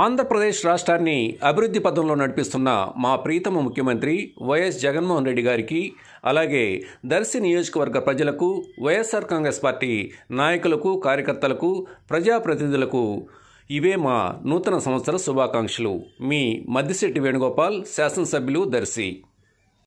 ఆంధ్రప్రదేశ్ రాష్ట్రాన్ని అభివృద్ధి పథంలో నడిపిస్తున్న మా ప్రీతమ ముఖ్యమంత్రి వైఎస్ జగన్మోహన్ రెడ్డి గారికి అలాగే దర్శి నియోజకవర్గ ప్రజలకు వైఎస్ఆర్ కాంగ్రెస్ పార్టీ నాయకులకు కార్యకర్తలకు ప్రజాప్రతినిధులకు ఇవే మా నూతన సంవత్సర శుభాకాంక్షలు మీ మద్దిశెట్టి వేణుగోపాల్ శాసనసభ్యులు దర్శి